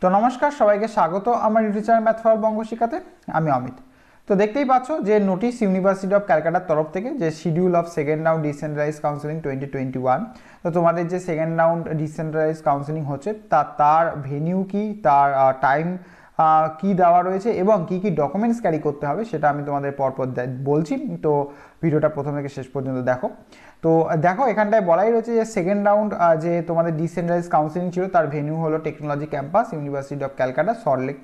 তো নমস্কার সবাইকে স্বাগত আমার ইউটিউচার ম্যাথ ফর বঙ্গ শিখাতে আমি অমিত তো দেখতেই পাচ্ছ যে নোটিশ ইউনিভার্সিটি অফ ক্যালকাটার তরফ থেকে যে schedule of second round decentralise counselling twenty twenty one তো তোমাদের যে সেকেন্ড রাউন্ড ডিসেন্ট্রালাইজ কাউন্সিলিং হচ্ছে তা তার ভেনিউ কি তার টাইম কি দেওয়া রয়েছে এবং কি কি ডকুমেন্টস ক্যারি করতে হবে সেটা আমি তোমাদের পরপর বলছি তো ভিডিওটা প্রথম থেকে শেষ পর্যন্ত দেখো তো দেখো এখানটায় বলাই রয়েছে যে সেকেন্ড রাউন্ড যে তোমাদের ডিসেন্ট্রালাইজ কাউন্সিলিং ছিল তার ভেনিউ হলো technology campus university of Calcutta Salt Lake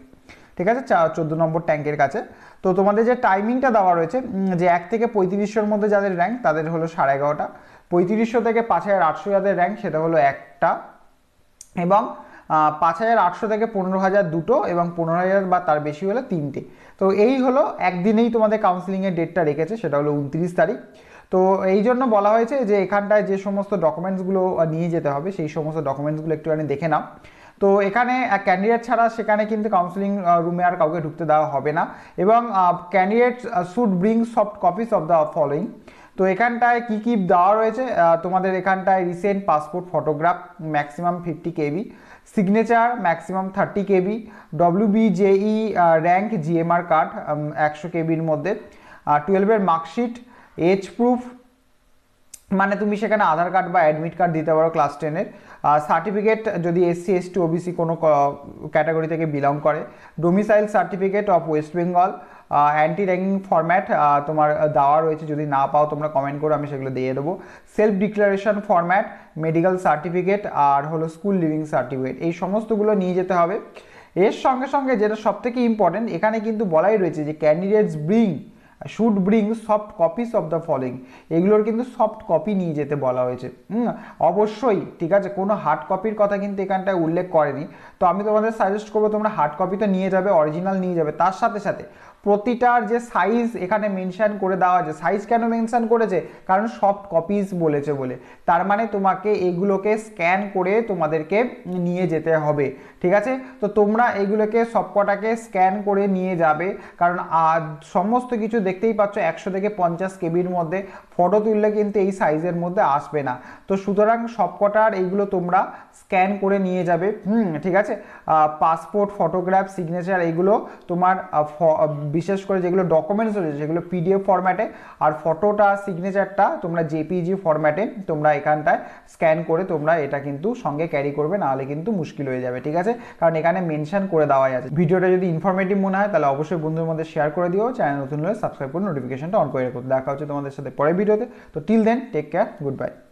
ঠিক আছে চা চোদ্দো নম্বর ট্যাঙ্কের কাছে তো তোমাদের যে টাইমিংটা দেওয়া রয়েছে যে এক থেকে পঁয়ত্রিশশোর মধ্যে যাদের র্যাঙ্ক তাদের হলো সাড়ে এগারোটা পঁয়ত্রিশশো থেকে পাঁচ হাজার আটশো যাদের র্যাঙ্ক সেটা হলো একটা এবং পাঁচ হাজার আটশো থেকে পনেরো হাজার দুটো এবং পনেরো হাজার বা তার বেশি হলে তিনটে তো এই হলো একদিনেই তোমাদের কাউন্সিলিংয়ের ডেটটা রেখেছে সেটা হলো উনত্রিশ তারিখ তো এই জন্য বলা হয়েছে যে এখানটায় যে সমস্ত ডকুমেন্টসগুলো নিয়ে যেতে হবে সেই সমস্ত ডকুমেন্টসগুলো একটুখানি দেখে নাও তো এখানে ক্যান্ডিডেট ছাড়া সেখানে কিন্তু কাউন্সিলিং রুমে আর কাউকে ঢুকতে দেওয়া হবে না এবং candidate should bring soft copies of the following তো এখানটায় কি কি দেওয়া রয়েছে তোমাদের এখানটায় recent passport photograph maximum fifty KB signature maximum thirty KB W BJEE rank GMR card একশো কেবির মধ্যে টুয়েলভের মার্কশিট এজ প্রুফ মানে তুমি সেখানে আধার কার্ড বা অ্যাডমিট কার্ড দিতে পারো ক্লাস টেনের সার্টিফিকেট যদি এসসি এসটি ওবিসি কোনো ক্যাটাগরি থেকে বিলং করে domicile certificate of West Bengal anti র্যাঙ্কিং ফরম্যাট তোমার দেওয়া রয়েছে যদি না পাও তোমরা কমেন্ট করো আমি সেগুলো দিয়ে দেবো self declaration format medical certificate আর হলো স্কুল লিভিং সার্টিফিকেট এই সমস্তগুলো নিয়ে যেতে হবে এর সঙ্গে সঙ্গে যেটা সবথেকে ইম্পর্টেন্ট এখানে কিন্তু বলাই রয়েছে যে candidates bring should bring soft copies of the following এগুলোর কিন্তু সফট কপি নিয়ে যেতে বলা হয়েছে অবশ্যই ঠিক আছে কোনো হার্ড কপির কথা কিন্তু এখানটায় উল্লেখ করেনি তো আমি তোমাদের সাজেস্ট করবো তোমরা হার্ড কপিটা নিয়ে যাবে অরিজিনাল নিয়ে যাবে তার সাথে সাথে প্রতিটার যে সাইজ এখানে মেনশান করে দেওয়া আছে সাইজ কেন মেনশান করেছে কারণ সফট কপিস বলেছে বলে তার মানে তোমাকে এগুলোকে স্ক্যান করে তোমাদেরকে নিয়ে যেতে হবে ঠিক আছে তো তোমরা এগুলোকে সবকটাকে স্ক্যান করে নিয়ে যাবে কারণ সমস্ত কিছু দেখতেই পাচ্ছ একশো থেকে পঞ্চাশ কেবির মধ্যে ফটো তুললে কিন্তু এই সাইজের মধ্যে আসবে না তো সুতরাং সবকটার এইগুলো তোমরা স্ক্যান করে নিয়ে যাবে হুম ঠিক আছে পাসপোর্ট ফটোগ্রাফ সিগনেচার এগুলো তোমার বিশেষ করে যেগুলো ডকুমেন্টস রয়েছে সেগুলো পিডিএফ ফরম্যাটে আর ফটোটা সিগনেচারটা তোমরা জেপিজি ফরম্যাটে e তোমরা এখানটায় স্ক্যান করে তোমরা এটা কিন্তু সঙ্গে ক্যারি করবে নাহলে কিন্তু মুশকিল হয়ে যাবে ঠিক আছে কারণ এখানে মেনশন করে দেওয়াই আছে ভিডিওটা যদি ইনফরমেটিভ মনে হয় তাহলে অবশ্যই বন্ধুর মধ্যে শেয়ার করে দিও চ্যানেল নতুন হলে সাবস্ক্রাইব করে নোটিফিকেশনটা অন করে রাখো দেখা হচ্ছে তোমাদের সাথে পরের ভিডিওতে তো till then take care good by